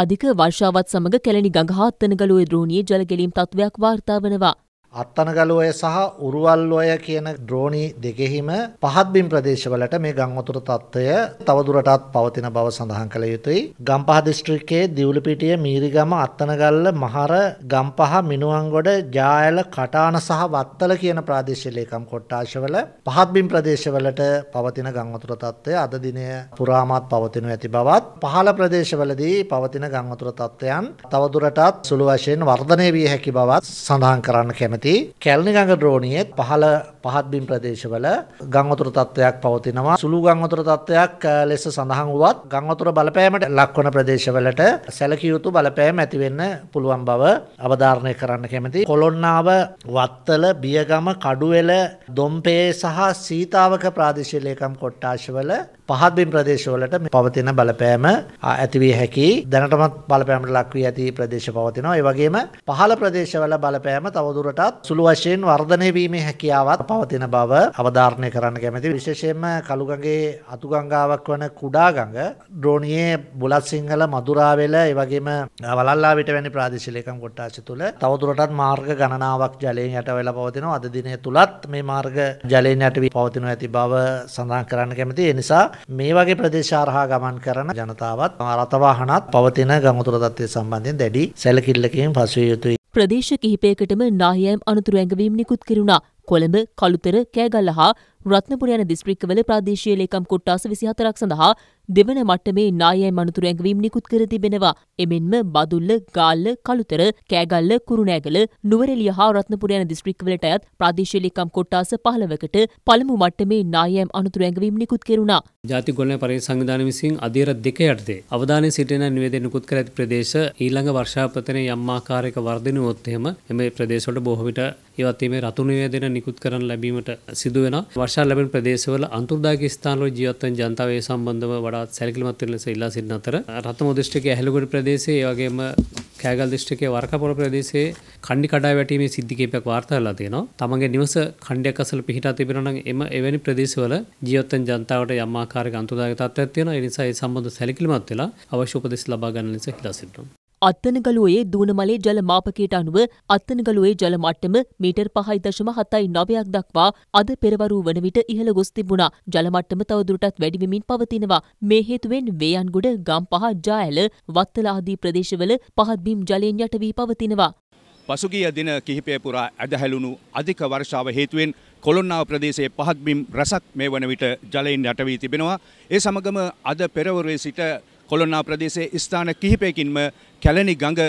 අධික වර්ෂාවත් සමඟ කැලණි ගඟ හා අත්තනගලුවේ ද්‍රෝණියේ ජලගැලීම් තත්ත්වයක් වාර්තා වනවා. අත්තනගලෝය සහ උරුවල්ලෝය කියන ද්‍රෝණී දෙකෙහිම පහත්බිම් ප්‍රදේශවලට මේ ගංවතුර තත්ත්වය තවදුරටත් පවතින බව සඳහන් කළ යුතුයි. ගම්පහ දිස්ත්‍රික්කයේ දිවුලිපිටිය මීරිගම අත්තනගල්ල මහර ගම්පහ මිනුවන්ගොඩ ජායල කටාන සහ වත්තල කියන ප්‍රාදේශීය ලේකම් කොට්ටාශවල පහත්බිම් ප්‍රදේශවලට පවතින ගංවතුර තත්ත්වය අද දිනය පුරාමත් පවතිනු ඇති බවත් පහළ ප්‍රදේශවලදී පවතින ගංවතුර තත්ත්වයන් තවදුරටත් සුළු වශයෙන් වර්ධනය විය හැකි බවත් සඳහන් කරන්න කැමති ඇති කැලණි ගඟ ද්‍රෝණියේ පහළ පහත්බිම් ප්‍රදේශවල ගංවතුර තත්ත්වයක් පවතිනවා. සුළු ගංවතුර තත්ත්වයක් ලෙස සඳහන් වුවත් ගංවතුර බලපෑමට ලක්වන ප්‍රදේශවලට සැලකිය යුතු බලපෑම් ඇති වෙන්න පුළුවන් බව අවධාරණය කරන්න කැමැති. කොළොන්නාව, වත්තල, බියගම, කඩුවෙල, දොම්පේ සහ සීතාවක ප්‍රාදේශීය ලේකම් කොට්ටාශවල පහත්බිම් ප්‍රදේශවලට පවතින බලපෑම ඇතිවිය හැකි දැනටමත් බලපෑමට ලක්වී ඇති ප්‍රදේශ පවතිනවා. ඒ වගේම පහළ ප්‍රදේශවල බලපෑම තවදුරටත් හැකියාවත් සුළු වශයෙන් වර්ධනය වීමේ හැකියාවත් පවතින බව අවධාරණය කරන්න කැමති විශේෂයෙන්ම කළුගගේ අතුගංගාවක් වන කුඩාගඟ ද්‍රෝණයේ බුලත් සිංහල මදුරාවෙල එවගේම වලල්ලාවිට වැනි ප්‍රාදේශලයකම් කොට්ටාශ තුළ තවදුරටත් මාර්ග ගණනාවක් ජලයෙන් යට වෙලා පවතිනවා අද දිනය තුලත් මේ මාර්ග ජලයෙන් යටවී පවතිනවා ඇති බව සඳහන් කරන්න කැමති එනිසා මේ වගේ ප්‍රදේශාරහා ගමන් කරන ජනතාවත් රතවාහනත් පවතින ගමුතුර තත්ත්වය සම්බන්ධයෙන් දැඩි සැලකිල්ලකින් පසුව යුතුයි ප්‍රදේශ කිහිපයකටම නායෑම් අනතුරු ඇඟවීම් නිකුත් කෙරුණා. කොළඹ කළුතර කෑගල්ල හා රත්නපුර යන දිස්ත්‍රික්කවල ප්‍රාදේශීය ලේකම් කොට්ටාස 24ක් සඳහා දෙවන මට්ටමේ නායයි මනතුරු ඇඟවීම් නිකුත් කර තිබෙනවා. එමෙන්ම බදුල්ල, ගාල්ල, කළුතර, කෑගල්ල, කුරුණෑගල, නුවරඑළිය හා රත්නපුර යන දිස්ත්‍රික්කවලට අයත් ප්‍රාදේශීය ලේකම් කොට්ටාස 15කට පළමු මට්ටමේ නායයම් අනතුරු ඇඟවීම් නිකුත් කෙරුණා. ජාතික ගොල්ලන පරිදි සංවිධානය විසින් අධීර දෙක යටතේ අවධානය සිටින නිවේදනය නිකුත් කර ඇති ප්‍රදේශ ඊළඟ වර්ෂාපතනයේ යම් ආකාරයක වර්ධනය වුවොත් එහෙම එම ප්‍රදේශවලට බොහෝ විට ඉවත්වීමේ රතු නිවේදන නිකුත් කරන ලැබීමට සිදු වෙන වර්ෂා ලැබෙන ප්‍රදේශවල අන්තුර්දායක ස්ථානවල ජීවත් වන ජනතාව ඒ සම්බන්ධව වඩාත් සැලකිලිමත් වෙන ලෙස ඉල්ලා සිටින අතර රත්නම දිස්ත්‍රික්කයේ ඇහැලගොඩ ප්‍රදේශයේ ඒ වගේම කෑගල් දිස්ත්‍රික්කයේ වරකපොර ප්‍රදේශයේ කණ්ඩි කඩා වැටීමේ සිද්ධි කිහිපයක් වාර්තා වෙලා තියෙනවා. තමන්ගේ නිවස ඛණ්ඩයක් අසල පිහිටා තිබෙනවා නම් එම එවැනි ප්‍රදේශවල ජීවත් වන ජනතාවට යම් ආකාරයක අන්තදායක තත්ත්වයක් තියෙනවා. ඒ නිසා ඒ සම්බන්ධ සැලකිලිමත් වෙලා අවශ්‍ය උපදෙස් ලබා ගන්න ලෙස හිතා සිටිනවා. අත්තනගලුවේ දූනමලේ ජල මාපකයට අනුව අත්තනගලුවේ ජල මට්ටම මීටර් පහයි දශම හතයි නවයක් දක්වා අද පෙරවරු වන විට ඉහළ ගොස් තිබුණා. ජල මට්ටම තවදුරටත් වැඩිවෙමින් පවතිනවා. මේ හේතුවෙන් වේයන්ගොඩ ගම්පහ ජාඇල වත්තල ආදී ප්‍රදේශවල පහත් බිම් ජලයෙන් යට වී පවතිනවා. පසුගිය දින කිහිපය පුරා ඇදහැලුණු අධික වර්ෂාව හේතුවෙන් කොළොන්නාව ප්‍රදේශයේ පහත් බිම් රැසක් මේ වන විට ජලයෙන් යට වී තිබෙනවා. ඒ සමගම අද පෙරවරුවේ සිට කොළොන්නා ප්‍රදේශයේ ස්ථාන කිහිපයකින්ම කැලණි ගඟ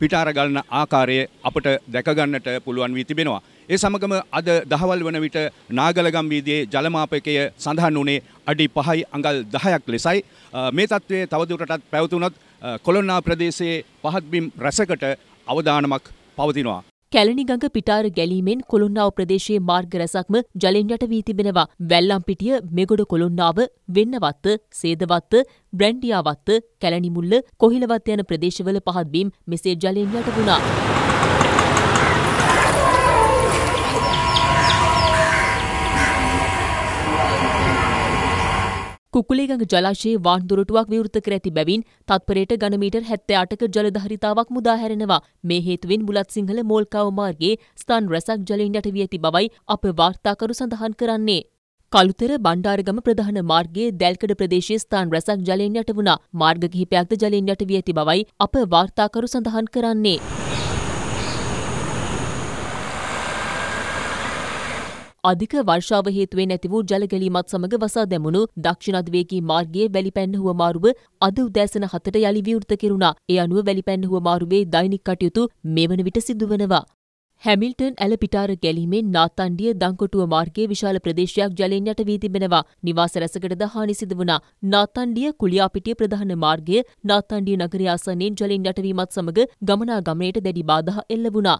පිටාර ගලන ආකාරය අපට දැකගන්නට පුළුවන් වී තිබෙනවා. ඒ සමගම අද දහවල් වන විට නාගලගම් වීදියේ ජලමාපකය සඳහන් වුණේ අඩි 5යි අඟල් 10ක් ලෙසයි. මේ තත්ත්වය තවදුරටත් පැවතුනොත් කොළොන්නා ප්‍රදේශයේ පහත්බිම් රැසකට අවදානමක් පවතිනවා. කැලණිගඟ පිටාර ගැලීමෙන් කොළොන්නාව ප්‍රදේශයේ මාර්ග රැසක්ම ජලෙන් යට වී තිබෙනවා. වැල්ලම්පිටිය, මෙගොඩ කොළොන්නාව, වෙන්නවත්ත, සේදවත්ත, බ්‍රැන්ඩියාවත්ත, කැලණිමුල්ල, කොහිලවත් යන ප්‍රදේශවල පහත් බිම් මෙසේ ජලෙන් යට වුණා. කුකුලේගඟ ජලාශයේ වාන්දුරටුවක් විවෘත කර ඇති බැවින් තත්පරයට ගණමීටර් හැත්තෑ අටක ජලධහරිතාවක් මුදාහැරෙනවා මේ හේතුවෙන් බුලත් සිංහල මෝල්කාව මාර්ගේ ස්ථාන් රැසක් ජලයෙන් යට වී ඇති බවයි අප වාර්තාකරු සඳහන් කරන්නේ. කළුතර බණ්ඩාරගම ප්‍රධාන මාර්ගයේ දැල්කඩ ප්‍රදේශයේ ස්ථාන් රැසක් ජලයෙන් යට වුණා මාර්ග කිහිපයක්ද ජලයෙන් යට වී ඇති බවයි අප වාර්තාකරු සඳහන් කරන්නේ. අධික වර්ෂාව හේතුවෙන් ඇති වූ ජලගැලීමත් සමග වසා දැමුණු දක්ෂිණද්වේගී මාර්ගයේ වැලිපැන්නහුව මාරුව අද උදෑසන හතට යළි විවෘත කෙරුණා. ඒ අනුව වැලිපැන්නහුව මාරුවේ දෛනික කටයුතු මෙවන විට සිදුවනවා. හැමිල්ටන් ඇල පිටාර ගැලීමෙන් නාත්තන්ඩිය දංකොටුව මාර්ගයේ විශාල ප්‍රදේශයක් ජලයෙන් යට වී තිබෙනවා. නිවාස රැසකටද හානි සිදු වුණා. නාත්තන්ඩිය කුලියාපිටිය ප්‍රධාන මාර්ගය නාත්තන්ඩිය නගරය ආසන්නයෙන් ජලයෙන් යටවීමත් සමග ගමනාගමනයට දැඩි බාධා එල්ල වුණා.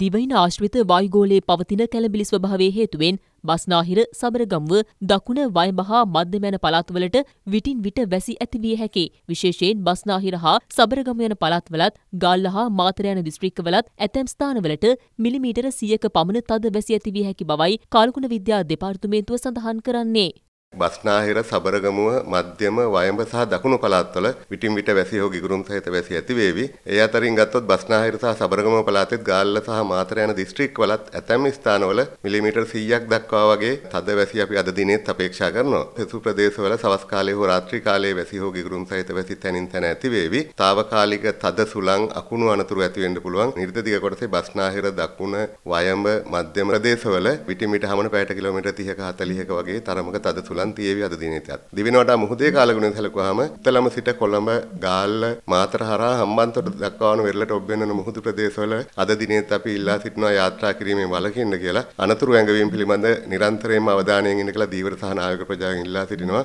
දිවයින ආශ්‍රිත වායුගෝලයේ පවතින කැළඹිලි ස්වභාවයේ හේතුවෙන් බස්නාහිර සබරගම්ව දකුණ වයඹහා මධ්‍යමයන පළාත්වලට විටින් විට වැසි ඇතිවිය හැකි. විශේෂයෙන් බස්නාහිර හා සබරගම යන පළාත්වලත් ගාල්ල හා මාතර යන දිස්ත්‍රික්කවලත් ඇතැම් ස්ථානවලට මිලිමීටර 100ක පමණ තද වැසි ඇතිවිය හැකි බවයි කාලකුණ විද්‍යා දෙපාර්තමේන්තුව සඳහන් කරන්නේ. බස්නාහිර සබරගමුව මධ්‍යම වයඹ සහ දකුණු පළාත්වල විටින් විට වැසි හෝ ගිගුරුම් සහිත වැසි ඇති වේවි. ඒ අතරින් ගත්තොත් බස්නාහිර සහ සබරගම පළාතෙත් ගාල්ල සහ මාතර යන දිස්ත්‍රික්කවලත් ඇතැම් ස්ථානවල මිලිමීටර් 100ක් දක්වා වගේ තද වැසි අපි අද දිනේත් අපේක්ෂා කරනවා. සෙසු ප්‍රදේශවල සවස් කාලයේ හෝ රාත්‍රී කාලයේ වැසි හෝ ගිගුරුම් සහිත වැසි තැනින් තැන ඇති වේවි. తాවකාලික තද සුළං අකුණු අනතුරු ඇති වෙන්න පුළුවන්. නිර්දදිග කොටසේ බස්නාහිර දකුණ වයඹ මධ්‍යම ප්‍රදේශවල විටින් විට හමන පැයට කිලෝමීටර් 30ක 40ක වගේ තරමක තද සුළං පුළුවන් තියේවි අද දිනේටත්. දිවිනෝට මුහුදේ කාලගුණය සැලකුවාම ඉතලම සිට කොළඹ ගාල්ල මාතර හරහා හම්බන්තොට දක්වාන වෙරළට ඔබ වෙනන මුහුදු ප්‍රදේශවල අද දිනේත් අපි ඉල්ලා සිටිනවා යාත්‍රා කිරීමේ වළකින්න කියලා අනතුරු ඇඟවීම පිළිබඳ නිරන්තරයෙන්ම අවධානයෙන් ඉන්න කියලා දීවර සහ නායක ප්‍රජාවෙන් ඉල්ලා සිටිනවා.